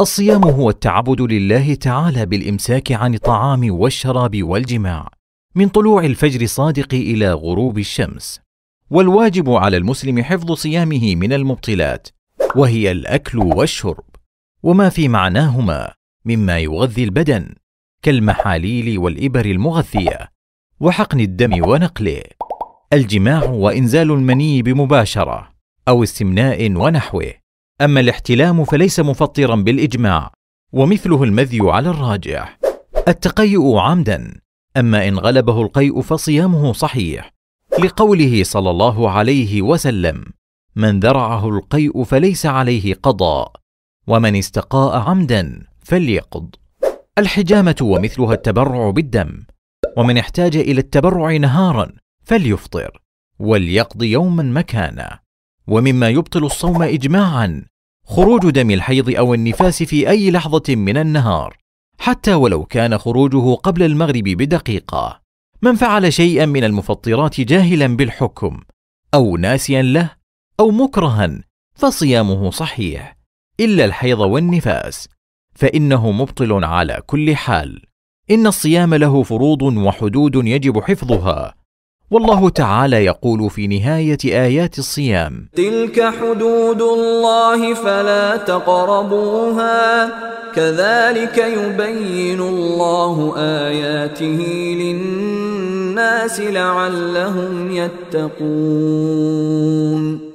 الصيام هو التعبد لله تعالى بالامساك عن الطعام والشراب والجماع من طلوع الفجر الصادق الى غروب الشمس والواجب على المسلم حفظ صيامه من المبطلات وهي الاكل والشرب وما في معناهما مما يغذي البدن كالمحاليل والابر المغذيه وحقن الدم ونقله الجماع وانزال المني بمباشره او استمناء ونحوه اما الاحتلام فليس مفطرا بالاجماع ومثله المذي على الراجح التقيؤ عمدا اما ان غلبه القيء فصيامه صحيح لقوله صلى الله عليه وسلم من ذرعه القيء فليس عليه قضاء ومن استقاء عمدا فليقض الحجامه ومثلها التبرع بالدم ومن احتاج الى التبرع نهارا فليفطر وليقضي يوما مكانه ومما يبطل الصوم اجماعا خروج دم الحيض أو النفاس في أي لحظة من النهار حتى ولو كان خروجه قبل المغرب بدقيقة من فعل شيئا من المفطرات جاهلا بالحكم أو ناسيا له أو مكرها فصيامه صحيح إلا الحيض والنفاس فإنه مبطل على كل حال إن الصيام له فروض وحدود يجب حفظها والله تعالى يقول في نهاية آيات الصيام تلك حدود الله فلا تقربوها كذلك يبين الله آياته للناس لعلهم يتقون